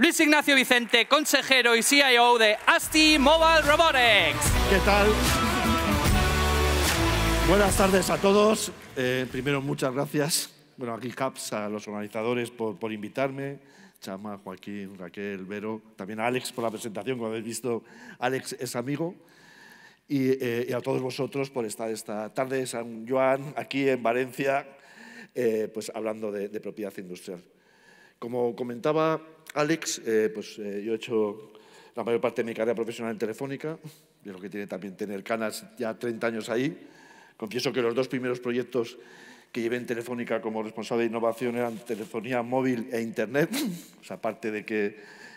Luis Ignacio Vicente, consejero y CIO de ASTI Mobile Robotics. ¿Qué tal? Buenas tardes a todos. Eh, primero, muchas gracias. Bueno, aquí CAPS, a los organizadores por, por invitarme. Chama, Joaquín, Raquel, Vero, también a Alex por la presentación, como habéis visto, Alex es amigo. Y, eh, a todos vosotros por estar esta tarde San Joan aquí en Valencia, eh, pues hablando de propiedad industrial. Como comentaba Alex, eh, pues eh, yo he hecho la mayor parte de mi carrera profesional en Telefónica, de lo que tiene también tener canas ya 30 años ahí. Confieso que los dos primeros proyectos que llevé en Telefónica como responsable de innovación eran telefonía móvil e Internet. sea, aparte de que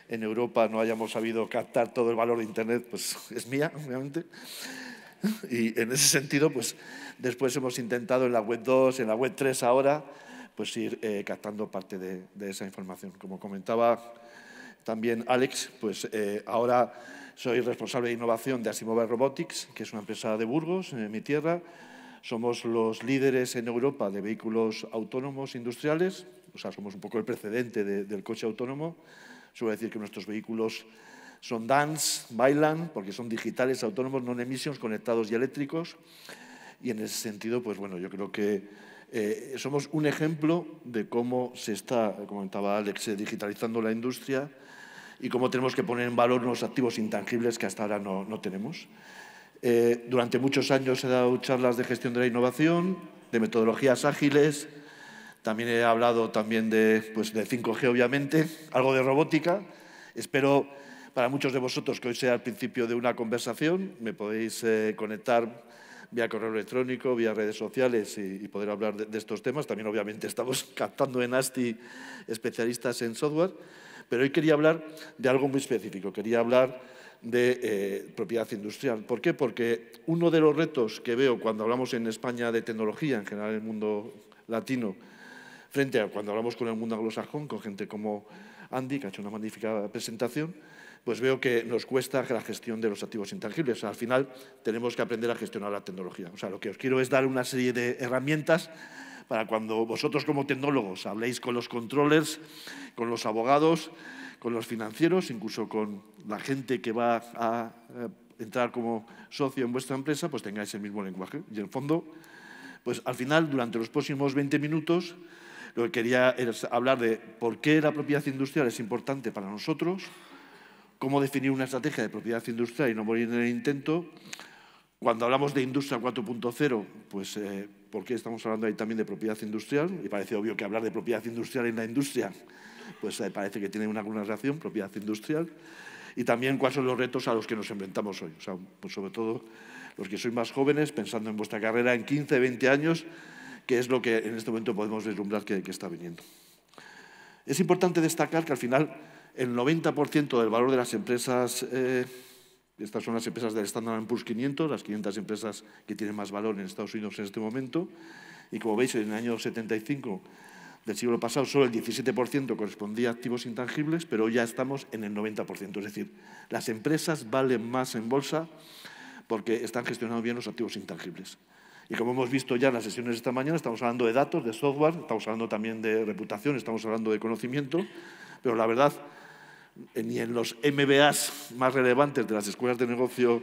en Europa no hayamos sabido captar todo el valor de Internet, pues es mía, obviamente. Y en ese sentido, pues después hemos intentado en la web 2, en la web 3 ahora, pues ir eh, captando parte de, esa información. Como comentaba también Alex, pues eh, ahora soy responsable de innovación de Asimova Robotics, que es una empresa de Burgos, en mi tierra. Somos los líderes en Europa de vehículos autónomos industriales, o sea, somos un poco el precedente del coche autónomo. Suelo decir que nuestros vehículos son dance, bailan, porque son digitales, autónomos, non-emissions, conectados y eléctricos. Y en ese sentido, pues bueno, yo creo que eh, somos un ejemplo de cómo se está, como comentaba Alex, eh, digitalizando la industria y cómo tenemos que poner en valor los activos intangibles que hasta ahora no, no tenemos. Eh, durante muchos años he dado charlas de gestión de la innovación, de metodologías ágiles, también he hablado también de, pues, de 5G, obviamente, algo de robótica. Espero para muchos de vosotros que hoy sea el principio de una conversación. Me podéis conectar vía correo electrónico, vía redes sociales y, poder hablar de, estos temas. También, obviamente, estamos captando en ASTI especialistas en software, pero hoy quería hablar de algo muy específico. Quería hablar de eh, propiedad industrial. ¿Por qué? Porque uno de los retos que veo cuando hablamos en España de tecnología, en general en el mundo latino, frente a cuando hablamos con el mundo anglosajón, con gente como Andy, que ha hecho una magnífica presentación, pues veo que nos cuesta la gestión de los activos intangibles. al final tenemos que aprender a gestionar la tecnología. O sea, lo que os quiero es dar una serie de herramientas para cuando vosotros como tecnólogos habléis con los controllers, con los abogados, con los financieros, incluso con la gente que va a eh, entrar como socio en vuestra empresa, pues tengáis el mismo lenguaje. Y en fondo, pues al final, durante los próximos 20 minutos, lo que quería es hablar de por qué la propiedad industrial es importante para nosotros, cómo definir una estrategia de propiedad industrial y no morir en el intento. Cuando hablamos de Industria 4.0, pues eh, ¿por qué estamos hablando ahí también de propiedad industrial? Y parece obvio que hablar de propiedad industrial en la industria, pues eh, parece que tiene una relación, propiedad industrial. Y también cuáles son los retos a los que nos enfrentamos hoy. O sea, pues, sobre todo los que sois más jóvenes, pensando en vuestra carrera en 15, 20 años, que es lo que en este momento podemos vislumbrar que, que está viniendo. Es importante destacar que al final el 90% del valor de las empresas, eh, estas son las empresas del Standard Poor's 500, las 500 empresas que tienen más valor en Estados Unidos en este momento, y como veis, en el año 75 del siglo pasado solo el 17% correspondía a activos intangibles, pero ya estamos en el 90%. Es decir, las empresas valen más en bolsa porque están gestionando bien los activos intangibles. Y como hemos visto ya en las sesiones de esta mañana, estamos hablando de datos, de software, estamos hablando también de reputación, estamos hablando de conocimiento, pero la verdad ni en los MBAs más relevantes de las escuelas de negocio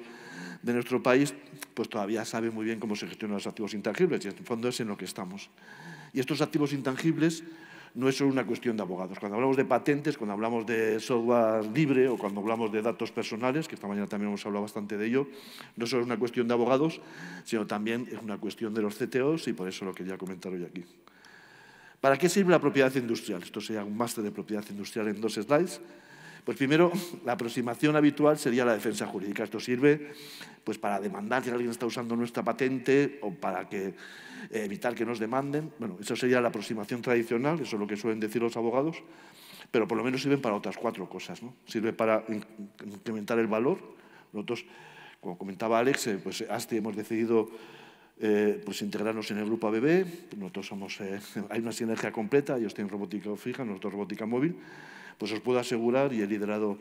de nuestro país, pues todavía sabe muy bien cómo se gestionan los activos intangibles y en el fondo es en lo que estamos. Y estos activos intangibles no es solo una cuestión de abogados. Cuando hablamos de patentes, cuando hablamos de software libre o cuando hablamos de datos personales, que esta mañana también hemos hablado bastante de ello, no solo es una cuestión de abogados, sino también es una cuestión de los CTOs y por eso lo quería comentar hoy aquí. ¿Para qué sirve la propiedad industrial? Esto sería un máster de propiedad industrial en dos slides. Pues primero, la aproximación habitual sería la defensa jurídica. Esto sirve pues, para demandar si alguien está usando nuestra patente o para que, eh, evitar que nos demanden. Bueno, eso sería la aproximación tradicional, eso es lo que suelen decir los abogados, pero por lo menos sirven para otras cuatro cosas. ¿no? Sirve para incrementar el valor. Nosotros, como comentaba Alex, eh, pues ASTI hemos decidido eh, pues integrarnos en el grupo ABB. Nosotros somos, hay una sinergia completa, ellos tienen robótica fija, nosotros robótica móvil. Pues os puedo asegurar, y he liderado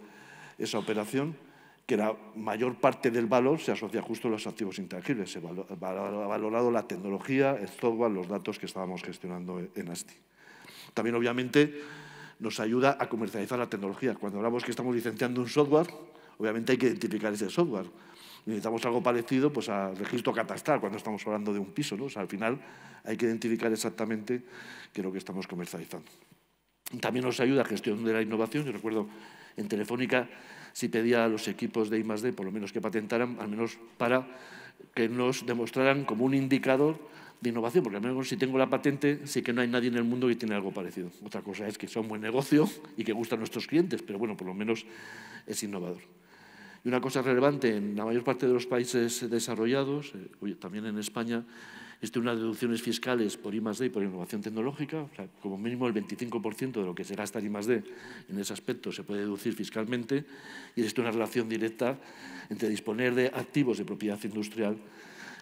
esa operación, que la mayor parte del valor se asocia justo a los activos intangibles. Se ha valorado la tecnología, el software, los datos que estábamos gestionando en ASTI. También, obviamente, nos ayuda a comercializar la tecnología. Cuando hablamos que estamos licenciando un software, obviamente hay que identificar ese software. Necesitamos algo parecido pues, al registro catastral cuando estamos hablando de un piso. al final hay que identificar exactamente qué es lo que estamos comercializando. También nos ayuda a gestión de la innovación. Yo recuerdo en Telefónica si pedía a los equipos de I+.D. por lo menos que patentaran, al menos para que nos demostraran como un indicador de innovación, porque al menos si tengo la patente, sí que no hay nadie en el mundo que tiene algo parecido. Otra cosa es que son buen negocio y que gustan nuestros clientes, pero bueno, por lo menos es innovador. Y una cosa relevante en la mayor parte de los países desarrollados, eh, también en España, esto unas deducciones fiscales por I+.D. y por innovación tecnológica, como mínimo el 25% de lo que se gasta en I en ese aspecto se puede deducir fiscalmente, y existe una relación directa entre disponer de activos de propiedad industrial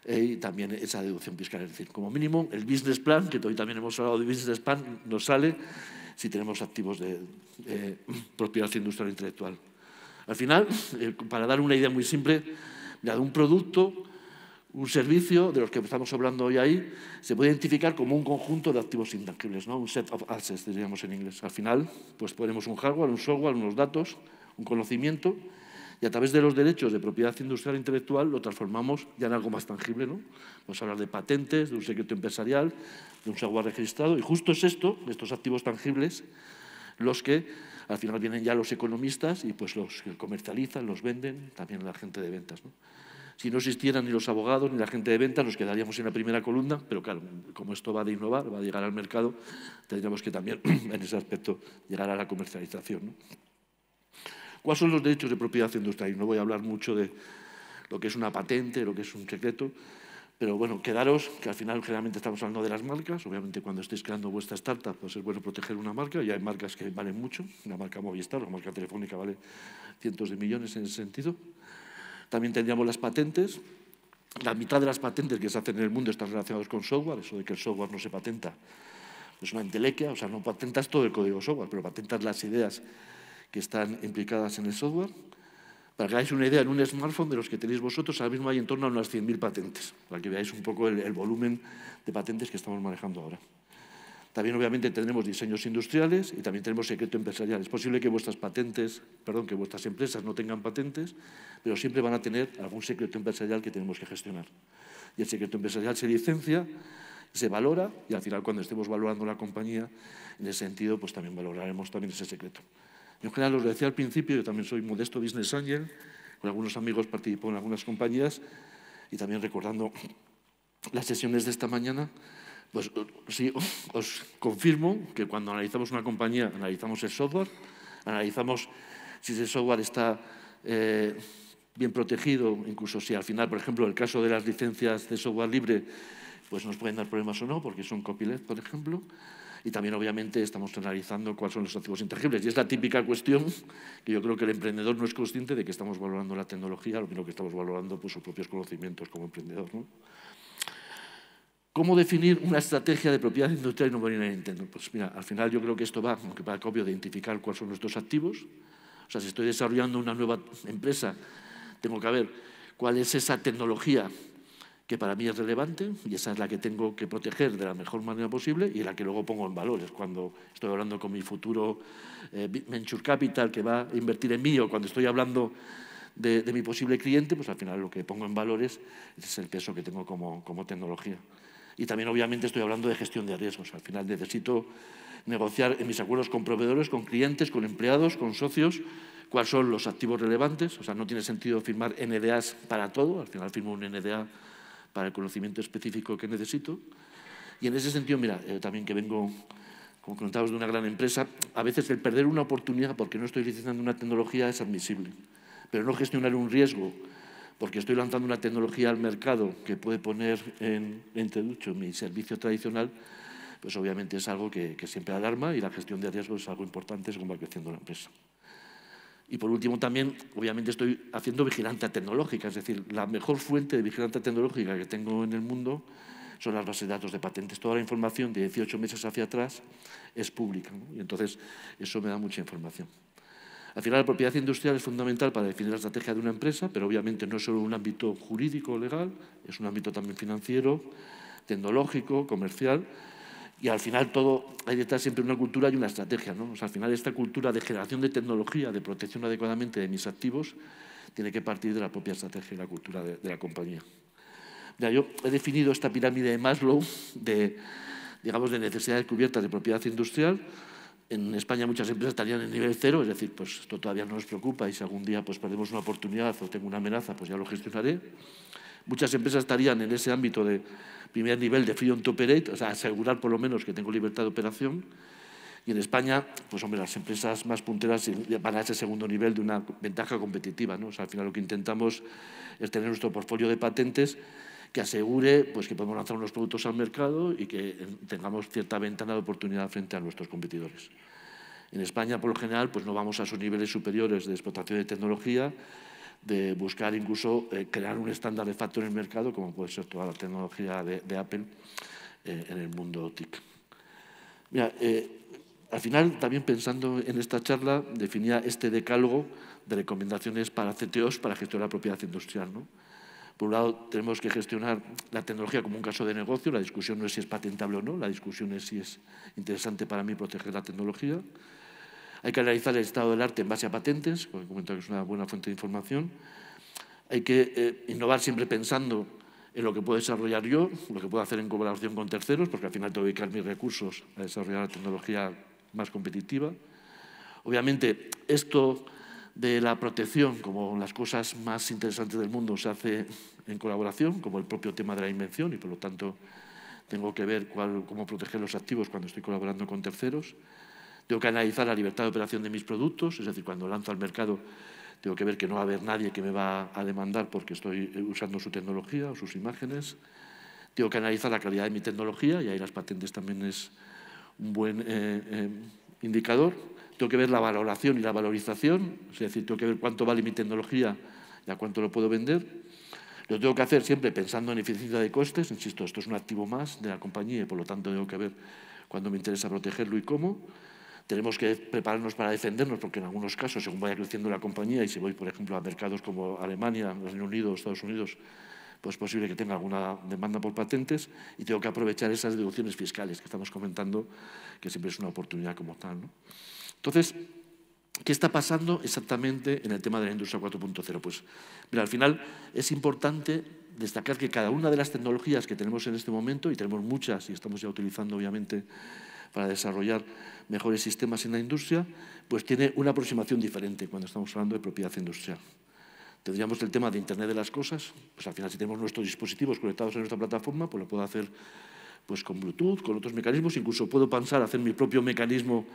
eh, y también esa deducción fiscal. Es decir, como mínimo el business plan, que hoy también hemos hablado de business plan, nos sale si tenemos activos de propiedad industrial e intelectual. Al final, eh, para dar una idea muy simple, de un producto un servicio de los que estamos hablando hoy ahí se puede identificar como un conjunto de activos intangibles, ¿no? un set of assets, diríamos en inglés. Al final, pues ponemos un hardware, un software, unos datos, un conocimiento, y a través de los derechos de propiedad industrial e intelectual lo transformamos ya en algo más tangible. ¿no? Vamos a hablar de patentes, de un secreto empresarial, de un software registrado, y justo es esto, estos activos tangibles, los que al final vienen ya los economistas y pues los que comercializan, los venden, también la gente de ventas. ¿no? Si no existieran ni los abogados ni la gente de venta nos quedaríamos en la primera columna, pero claro, como esto va a innovar, va a llegar al mercado, tendríamos que también, en ese aspecto, llegar a la comercialización. ¿Cuáles son los derechos de propiedad industrial? No voy a hablar mucho de lo que es una patente, lo que es un secreto, pero bueno, quedaros, que al final generalmente estamos hablando de las marcas. Obviamente cuando estéis creando vuestra startup, pues es bueno proteger una marca. Y hay marcas que valen mucho. la marca Movistar, la marca telefónica vale cientos de millones en ese sentido. También tendríamos las patentes. La mitad de las patentes que se hacen en el mundo están relacionadas con software, eso de que el software no se patenta es una entelequia, o sea, no patentas todo el código software, pero patentas las ideas que están implicadas en el software. Para que hagáis una idea, en un smartphone de los que tenéis vosotros, ahora mismo hay en torno a unas 100.000 patentes, para que veáis un poco el, el volumen de patentes que estamos manejando ahora. También, obviamente, tenemos diseños industriales y también tenemos secreto empresarial. Es posible que vuestras patentes, perdón, que vuestras empresas no tengan patentes, pero siempre van a tener algún secreto empresarial que tenemos que gestionar. Y el secreto empresarial se licencia, se valora y al final, cuando estemos valorando la compañía, en ese sentido, pues también valoraremos también ese secreto. Yo, en general, os decía al principio, yo también soy modesto business angel, con algunos amigos participo en algunas compañías y también recordando las sesiones de esta mañana, pues eh, sí, os confirmo que cuando analizamos una compañía, analizamos el software, analizamos si ese software está eh, bien protegido, incluso si al final, por ejemplo, el caso de las licencias de software libre, pues nos pueden dar problemas o no, porque son copyleft, por ejemplo. Y también, obviamente, estamos analizando cuáles son los activos intangibles. Y es la típica cuestión que yo creo que el emprendedor no es consciente de que estamos valorando la tecnología, lo que estamos valorando pues, sus propios conocimientos como emprendedor. ¿no? ¿Cómo definir una estrategia de propiedad industrial y no marina Pues mira, al final yo creo que esto va, que va de identificar cuáles son nuestros activos. O sea, si estoy desarrollando una nueva empresa, tengo que ver cuál es esa tecnología que para mí es relevante y esa es la que tengo que proteger de la mejor manera posible y la que luego pongo en valores. Cuando estoy hablando con mi futuro eh, venture capital que va a invertir en mí o cuando estoy hablando de, mi posible cliente, pues al final lo que pongo en valores es el peso que tengo como tecnología. Y también, obviamente, estoy hablando de gestión de riesgos. Al final necesito negociar en mis acuerdos con proveedores, con clientes, con empleados, con socios, cuáles son los activos relevantes. O sea, no tiene sentido firmar NDAs para todo. Al final firmo un NDA para el conocimiento específico que necesito. Y en ese sentido, mira, eh, también que vengo, como de una gran empresa, a veces el perder una oportunidad porque no estoy licitando una tecnología es admisible. Pero no gestionar un riesgo porque estoy lanzando una tecnología al mercado que puede poner en entredicho mi servicio tradicional, pues obviamente es algo que, siempre alarma y la gestión de riesgos es algo importante según va creciendo la empresa. Y por último también, obviamente estoy haciendo vigilancia tecnológica, es decir, la mejor fuente de vigilancia tecnológica que tengo en el mundo son las bases de datos de patentes. Toda la información de 18 meses hacia atrás es pública y entonces eso me da mucha información. Al final, la propiedad industrial es fundamental para definir la estrategia de una empresa, pero obviamente no es solo un ámbito jurídico o legal, es un ámbito también financiero, tecnológico, comercial. Y al final todo, hay que estar siempre una cultura y una estrategia. al final esta cultura de generación de tecnología, de protección adecuadamente de mis activos, tiene que partir de la propia estrategia y la cultura de, la compañía. Ya yo he definido esta pirámide de Maslow de, digamos, de necesidades cubiertas de propiedad industrial, en España muchas empresas estarían en nivel cero, es decir, pues esto todavía no nos preocupa y si algún día pues perdemos una oportunidad o tengo una amenaza, pues ya lo gestionaré. Muchas empresas estarían en ese ámbito de primer nivel de freedom to operate, o sea, asegurar por lo menos que tengo libertad de operación. Y en España, pues hombre, las empresas más punteras van a ese segundo nivel de una ventaja competitiva. ¿no? O al final lo que intentamos es tener nuestro portfolio de patentes que asegure pues, que podemos lanzar unos productos al mercado y que eh, tengamos cierta ventana de oportunidad frente a nuestros competidores. En España, por lo general, pues, no vamos a esos niveles superiores de explotación de tecnología, de buscar incluso eh, crear un estándar de facto en el mercado, como puede ser toda la tecnología de, Apple eh, en el mundo TIC. al final, también pensando en esta charla, definía este decálogo de recomendaciones para CTOs para gestionar la propiedad industrial. ¿no? Por un lado, tenemos que gestionar la tecnología como un caso de negocio. La discusión no es si es patentable o no, la discusión es si es interesante para mí proteger la tecnología. Hay que analizar el estado del arte en base a patentes, como comentado, que es una buena fuente de información. Hay que eh, innovar siempre pensando en lo que puedo desarrollar yo, lo que puedo hacer en colaboración con terceros, porque al final tengo que dedicar mis recursos a desarrollar la tecnología más competitiva. Obviamente, esto de la protección, como las cosas más interesantes del mundo se hace en colaboración, como el propio tema de la invención, y por lo tanto tengo que ver cómo proteger los activos cuando estoy colaborando con terceros. Tengo que analizar la libertad de operación de mis productos, es decir, cuando lanzo al mercado tengo que ver que no va a haber nadie que me va a demandar porque estoy usando su tecnología o sus imágenes. Tengo que analizar la calidad de mi tecnología y ahí las patentes también es un buen eh, eh, indicador tengo que ver la valoración y la valorización, es decir, tengo que ver cuánto vale mi tecnología y a cuánto lo puedo vender. Lo tengo que hacer siempre pensando en eficiencia de costes, insisto, esto es un activo más de la compañía y por lo tanto tengo que ver cuándo me interesa protegerlo y cómo. Tenemos que prepararnos para defendernos porque en algunos casos, según vaya creciendo la compañía y si voy, por ejemplo, a mercados como Alemania, Reino Unido, Estados Unidos, pues es posible que tenga alguna demanda por patentes y tengo que aprovechar esas deducciones fiscales que estamos comentando, que siempre es una oportunidad como tal. ¿no? Entonces, ¿qué está pasando exactamente en el tema de la industria 4.0? Pues mira, al final es importante destacar que cada una de las tecnologías que tenemos en este momento, y tenemos muchas y estamos ya utilizando obviamente para desarrollar mejores sistemas en la industria, pues tiene una aproximación diferente cuando estamos hablando de propiedad industrial. Tendríamos el tema de Internet de las cosas, pues al final si tenemos nuestros dispositivos conectados a nuestra plataforma, pues lo puedo hacer pues, con Bluetooth, con otros mecanismos, incluso puedo pensar hacer mi propio mecanismo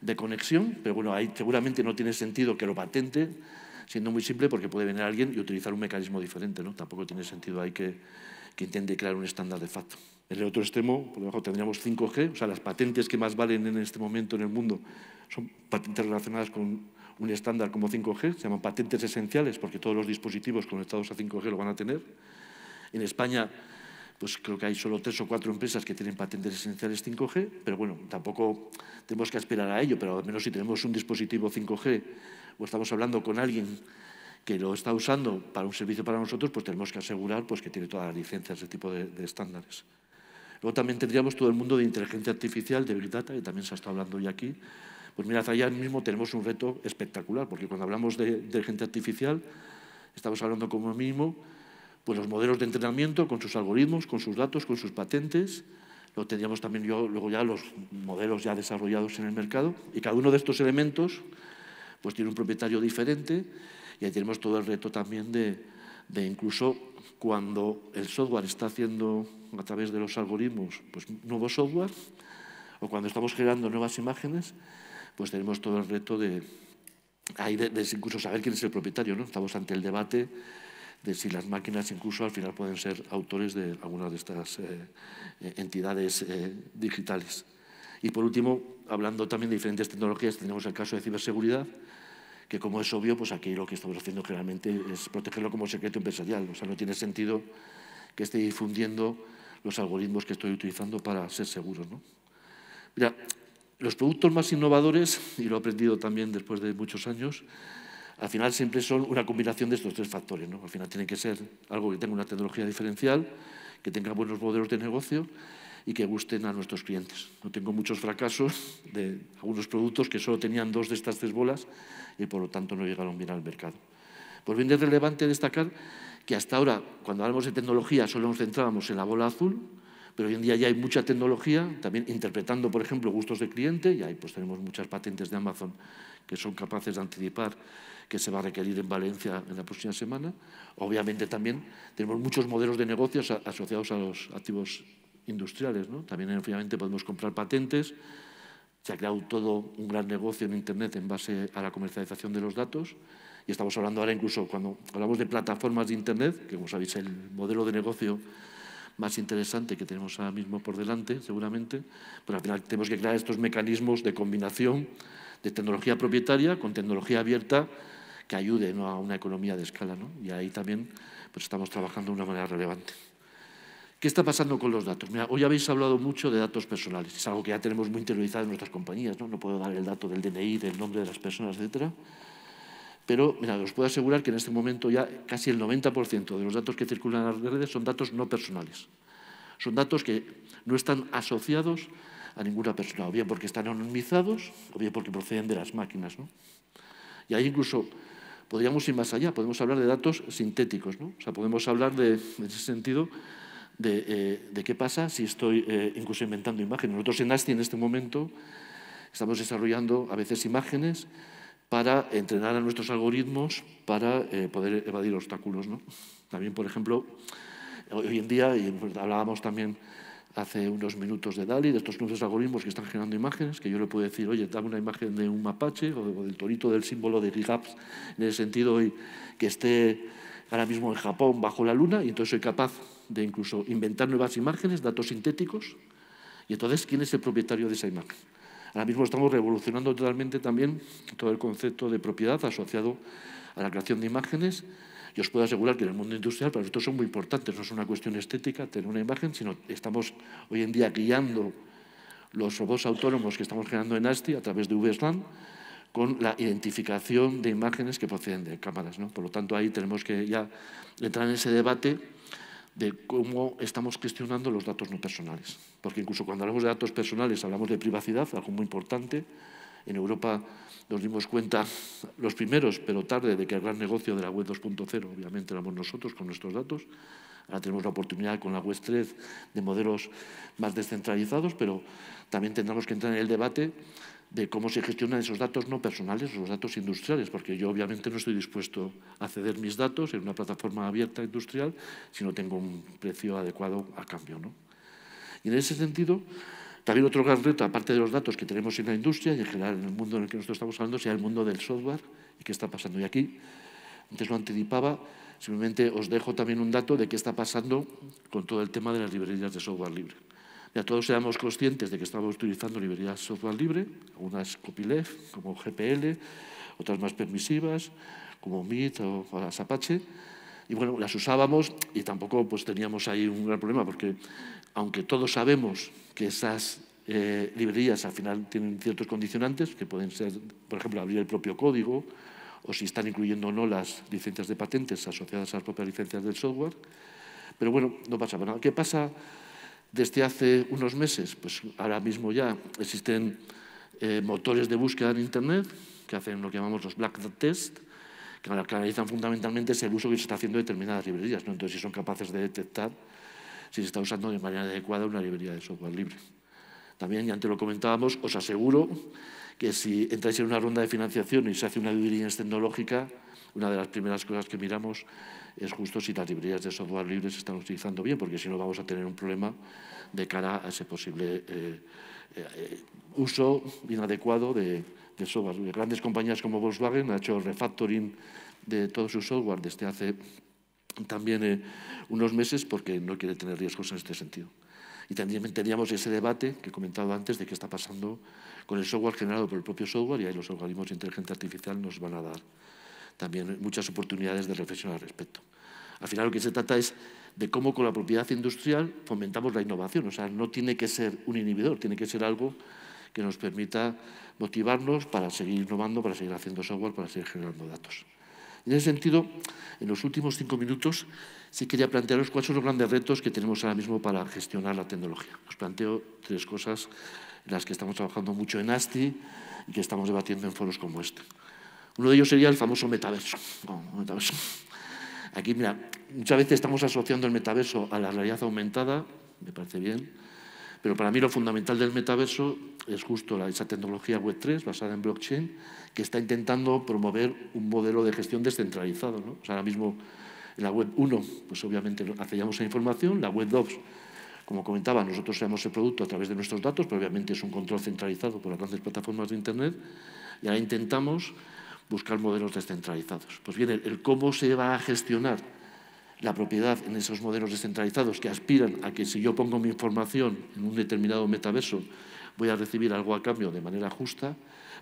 de conexión, pero bueno, ahí seguramente no tiene sentido que lo patente, siendo muy simple, porque puede venir alguien y utilizar un mecanismo diferente, ¿no? Tampoco tiene sentido ahí que, que intente crear un estándar de facto. En el otro extremo, por debajo, tendríamos 5G, o sea, las patentes que más valen en este momento en el mundo son patentes relacionadas con un estándar como 5G, se llaman patentes esenciales porque todos los dispositivos conectados a 5G lo van a tener. En España pues creo que hay solo tres o cuatro empresas que tienen patentes esenciales 5G, pero bueno, tampoco tenemos que aspirar a ello, pero al menos si tenemos un dispositivo 5G o estamos hablando con alguien que lo está usando para un servicio para nosotros, pues tenemos que asegurar pues, que tiene todas las licencias, ese tipo de, de estándares. Luego también tendríamos todo el mundo de inteligencia artificial, de Big Data, que también se ha estado hablando hoy aquí. Pues mirad, allá mismo tenemos un reto espectacular, porque cuando hablamos de inteligencia artificial, estamos hablando como mínimo pues los modelos de entrenamiento con sus algoritmos, con sus datos, con sus patentes. Lo tendríamos también yo, luego ya los modelos ya desarrollados en el mercado. Y cada uno de estos elementos pues tiene un propietario diferente y ahí tenemos todo el reto también de, incluso cuando el software está haciendo a través de los algoritmos pues, nuevo software o cuando estamos generando nuevas imágenes, pues tenemos todo el reto de, ahí de incluso saber quién es el propietario. ¿no? Estamos ante el debate de si las máquinas incluso al final pueden ser autores de algunas de estas eh, eh, entidades eh, digitales. Y por último, hablando también de diferentes tecnologías, tenemos el caso de ciberseguridad, que como es obvio, pues aquí lo que estamos haciendo generalmente es protegerlo como secreto empresarial. O sea, no tiene sentido que esté difundiendo los algoritmos que estoy utilizando para ser seguros. Mira, los productos más innovadores, y lo he aprendido también después de muchos años, al final siempre son una combinación de estos tres factores. ¿no? Al final tiene que ser algo que tenga una tecnología diferencial, que tenga buenos modelos de negocio y que gusten a nuestros clientes. No tengo muchos fracasos de algunos productos que solo tenían dos de estas tres bolas y por lo tanto no llegaron bien al mercado. Pues bien, es relevante destacar que hasta ahora, cuando hablamos de tecnología, solo nos centrábamos en la bola azul, pero hoy en día ya hay mucha tecnología, también interpretando, por ejemplo, gustos de cliente, y ahí pues tenemos muchas patentes de Amazon que son capaces de anticipar que se va a requerir en Valencia en la próxima semana. Obviamente también tenemos muchos modelos de negocios asociados a los activos industriales. También obviamente podemos comprar patentes. Se ha creado todo un gran negocio en Internet en base a la comercialización de los datos. Y estamos hablando ahora incluso cuando hablamos de plataformas de Internet, que como sabéis el modelo de negocio más interesante que tenemos ahora mismo por delante, seguramente, pero pues al final tenemos que crear estos mecanismos de combinación de tecnología propietaria con tecnología abierta que ayude ¿no? a una economía de escala. ¿no? Y ahí también pues, estamos trabajando de una manera relevante. ¿Qué está pasando con los datos? hoy habéis hablado mucho de datos personales, es algo que ya tenemos muy interiorizado en nuestras compañías, ¿no? No puedo dar el dato del DNI, del nombre de las personas, etcétera. Pero, mira, os puedo asegurar que en este momento ya casi el 90% de los datos que circulan en las redes son datos no personales. Son datos que no están asociados a ninguna persona, o bien porque están anonimizados, o bien porque proceden de las máquinas, ¿no? Y hay incluso Podríamos ir más allá, podemos hablar de datos sintéticos, ¿no? O sea, podemos hablar de, en ese sentido de, eh, qué pasa si estoy eh, incluso inventando imágenes. Nosotros en ASTI en este momento estamos desarrollando a veces imágenes para entrenar a nuestros algoritmos para eh, poder evadir obstáculos, También, por ejemplo, hoy en día, y hablábamos también hace unos minutos de Dali, de estos nuevos algoritmos que están generando imágenes, que yo le puedo decir, oye, dame una imagen de un mapache o, del torito del símbolo de GitHub, en el sentido de que esté ahora mismo en Japón bajo la luna, y entonces soy capaz de incluso inventar nuevas imágenes, datos sintéticos, y entonces, ¿quién es el propietario de esa imagen? Ahora mismo estamos revolucionando totalmente también todo el concepto de propiedad asociado a la creación de imágenes yo os puedo asegurar que en el mundo industrial para nosotros son muy importantes, no es una cuestión estética tener una imagen, sino estamos hoy en día guiando los robots autónomos que estamos generando en ASTI a través de VSLAN con la identificación de imágenes que proceden de cámaras. Por lo tanto, ahí tenemos que ya entrar en ese debate de cómo estamos gestionando los datos no personales. Porque incluso cuando hablamos de datos personales hablamos de privacidad, algo muy importante, en Europa nos dimos cuenta los primeros, pero tarde, de que el gran negocio de la web 2.0, obviamente, éramos nosotros con nuestros datos. Ahora tenemos la oportunidad con la web 3 de modelos más descentralizados, pero también tendremos que entrar en el debate de cómo se gestionan esos datos no personales, los datos industriales, porque yo obviamente no estoy dispuesto a ceder mis datos en una plataforma abierta industrial si no tengo un precio adecuado a cambio. ¿no? Y en ese sentido, también otro gran reto, aparte de los datos que tenemos en la industria y en general en el mundo en el que nosotros estamos hablando, sea el mundo del software y qué está pasando. Y aquí, antes lo anticipaba, simplemente os dejo también un dato de qué está pasando con todo el tema de las librerías de software libre. Ya todos seamos conscientes de que estamos utilizando librerías de software libre, algunas copyleft, como GPL, otras más permisivas, como MIT o las Apache. Y bueno, las usábamos y tampoco pues, teníamos ahí un gran problema, porque aunque todos sabemos que esas eh, librerías al final tienen ciertos condicionantes, que pueden ser, por ejemplo, abrir el propio código, o si están incluyendo o no las licencias de patentes asociadas a las propias licencias del software. Pero bueno, no pasa nada. ¿Qué pasa desde hace unos meses? Pues ahora mismo ya existen eh, motores de búsqueda en Internet que hacen lo que llamamos los black test, que analizan fundamentalmente el uso que se está haciendo de determinadas librerías. Entonces, si son capaces de detectar si se está usando de manera adecuada una librería de software libre. También, y antes lo comentábamos, os aseguro que si entráis en una ronda de financiación y se hace una librería tecnológica, una de las primeras cosas que miramos es justo si las librerías de software libre se están utilizando bien, porque si no vamos a tener un problema de cara a ese posible eh, eh, uso inadecuado de, de software. Grandes compañías como Volkswagen han hecho refactoring de todo su software desde hace también eh, unos meses porque no quiere tener riesgos en este sentido. Y también teníamos ese debate que he comentado antes de qué está pasando con el software generado por el propio software y ahí los organismos de inteligencia artificial nos van a dar también muchas oportunidades de reflexión al respecto. Al final lo que se trata es de cómo con la propiedad industrial fomentamos la innovación. O sea, no tiene que ser un inhibidor, tiene que ser algo que nos permita motivarnos para seguir innovando, para seguir haciendo software, para seguir generando datos. En ese sentido, en los últimos cinco minutos sí quería plantearos cuáles son los grandes retos que tenemos ahora mismo para gestionar la tecnología. Os planteo tres cosas en las que estamos trabajando mucho en ASTI y que estamos debatiendo en foros como este. Uno de ellos sería el famoso metaverso. metaverso. Aquí, mira, muchas veces estamos asociando el metaverso a la realidad aumentada, me parece bien, pero para mí lo fundamental del metaverso es justo esa tecnología Web3 basada en blockchain que está intentando promover un modelo de gestión descentralizado. O sea, ahora mismo en la Web 1, pues obviamente hacemos la información, la Web 2, como comentaba, nosotros seamos el producto a través de nuestros datos, pero obviamente es un control centralizado por las grandes plataformas de Internet, y ahora intentamos buscar modelos descentralizados. Pues bien, el cómo se va a gestionar la propiedad en esos modelos descentralizados que aspiran a que si yo pongo mi información en un determinado metaverso voy a recibir algo a cambio de manera justa,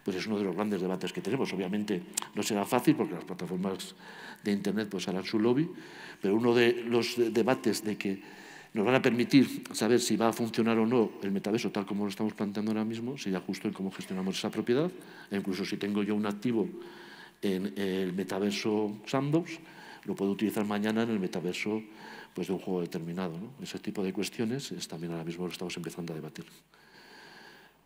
pues es uno de los grandes debates que tenemos. Obviamente no será fácil porque las plataformas de Internet pues harán su lobby, pero uno de los debates de que nos van a permitir saber si va a funcionar o no el metaverso tal como lo estamos planteando ahora mismo, sería justo en cómo gestionamos esa propiedad, e incluso si tengo yo un activo en el metaverso Sandbox, lo puedo utilizar mañana en el metaverso pues, de un juego determinado. ¿no? Ese tipo de cuestiones es también ahora mismo lo estamos empezando a debatir.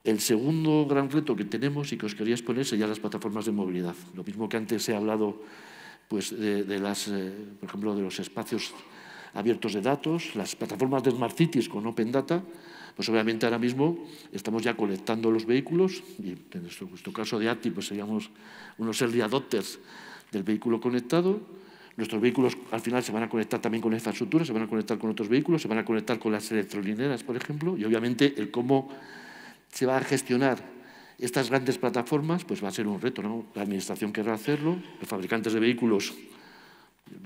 El segundo gran reto que tenemos y que os quería exponer ya las plataformas de movilidad. Lo mismo que antes he hablado pues, de, las, eh, por ejemplo, de los espacios abiertos de datos, las plataformas de Smart Cities con Open Data, pues obviamente ahora mismo estamos ya colectando los vehículos y en nuestro, caso de ATI pues seríamos unos early adopters del vehículo conectado Nuestros vehículos al final se van a conectar también con la infraestructura, se van a conectar con otros vehículos, se van a conectar con las electrolineras, por ejemplo, y obviamente el cómo se va a gestionar estas grandes plataformas pues va a ser un reto. La Administración querrá hacerlo, los fabricantes de vehículos,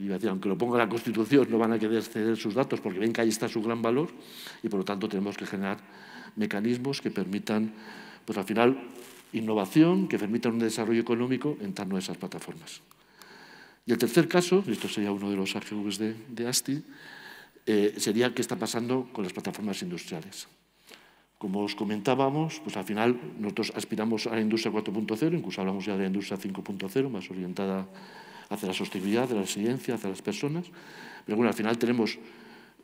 iba a decir, aunque lo ponga la Constitución, no van a querer ceder sus datos porque ven que ahí está su gran valor y por lo tanto tenemos que generar mecanismos que permitan, pues al final, innovación, que permitan un desarrollo económico en torno a esas plataformas. Y el tercer caso, y esto sería uno de los AGVs de, ASTI, eh, sería qué está pasando con las plataformas industriales. Como os comentábamos, pues al final nosotros aspiramos a la industria 4.0, incluso hablamos ya de la industria 5.0, más orientada hacia la sostenibilidad, hacia la resiliencia, hacia las personas. Pero bueno, al final tenemos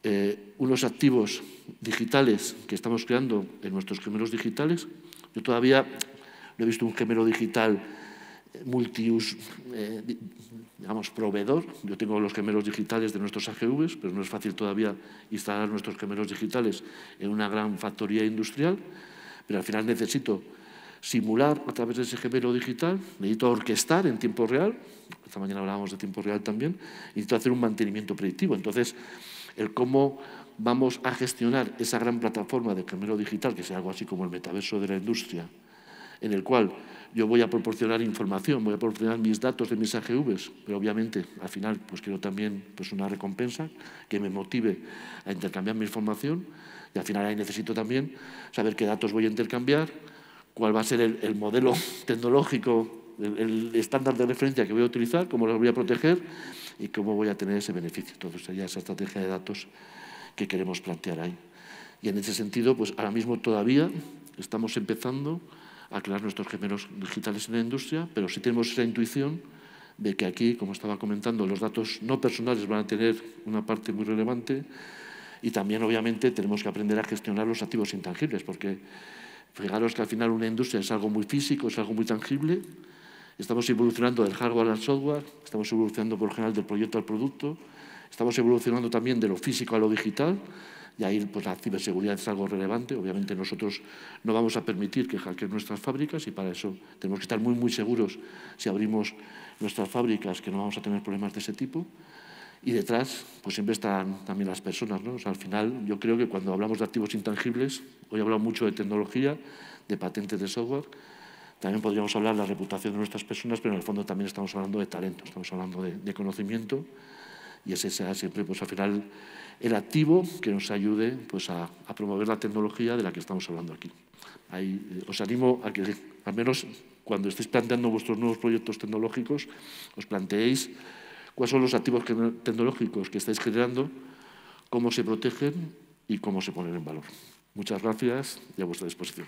eh, unos activos digitales que estamos creando en nuestros gemelos digitales. Yo todavía no he visto un gemelo digital multius, eh, digamos, proveedor. Yo tengo los gemelos digitales de nuestros AGVs, pero no es fácil todavía instalar nuestros gemelos digitales en una gran factoría industrial, pero al final necesito simular a través de ese gemelo digital, necesito orquestar en tiempo real, esta mañana hablábamos de tiempo real también, necesito hacer un mantenimiento predictivo. Entonces, el cómo vamos a gestionar esa gran plataforma de gemelo digital, que sea algo así como el metaverso de la industria, en el cual yo voy a proporcionar información, voy a proporcionar mis datos de mis AGVs, pero obviamente al final pues quiero también pues una recompensa que me motive a intercambiar mi información y al final ahí necesito también saber qué datos voy a intercambiar, cuál va a ser el, modelo tecnológico, el, estándar de referencia que voy a utilizar, cómo los voy a proteger y cómo voy a tener ese beneficio. Entonces sería esa estrategia de datos que queremos plantear ahí. Y en ese sentido, pues ahora mismo todavía estamos empezando a crear nuestros gemelos digitales en la industria, pero sí tenemos esa intuición de que aquí, como estaba comentando, los datos no personales van a tener una parte muy relevante y también, obviamente, tenemos que aprender a gestionar los activos intangibles, porque fijaros que al final una industria es algo muy físico, es algo muy tangible, estamos evolucionando del hardware al software, estamos evolucionando por general del proyecto al producto, estamos evolucionando también de lo físico a lo digital, y ahí pues, la ciberseguridad es algo relevante. Obviamente nosotros no vamos a permitir que hackeen nuestras fábricas y para eso tenemos que estar muy, muy seguros si abrimos nuestras fábricas que no vamos a tener problemas de ese tipo. Y detrás, pues siempre están también las personas. ¿no? al final, yo creo que cuando hablamos de activos intangibles, hoy he hablado mucho de tecnología, de patentes de software, también podríamos hablar de la reputación de nuestras personas, pero en el fondo también estamos hablando de talento, estamos hablando de, de conocimiento y ese sea siempre, pues al final, el activo que nos ayude pues, a, promover la tecnología de la que estamos hablando aquí. Eh, os animo a que, al menos cuando estéis planteando vuestros nuevos proyectos tecnológicos, os planteéis cuáles son los activos tecnológicos que estáis generando, cómo se protegen y cómo se ponen en valor. Muchas gracias y a vuestra disposición.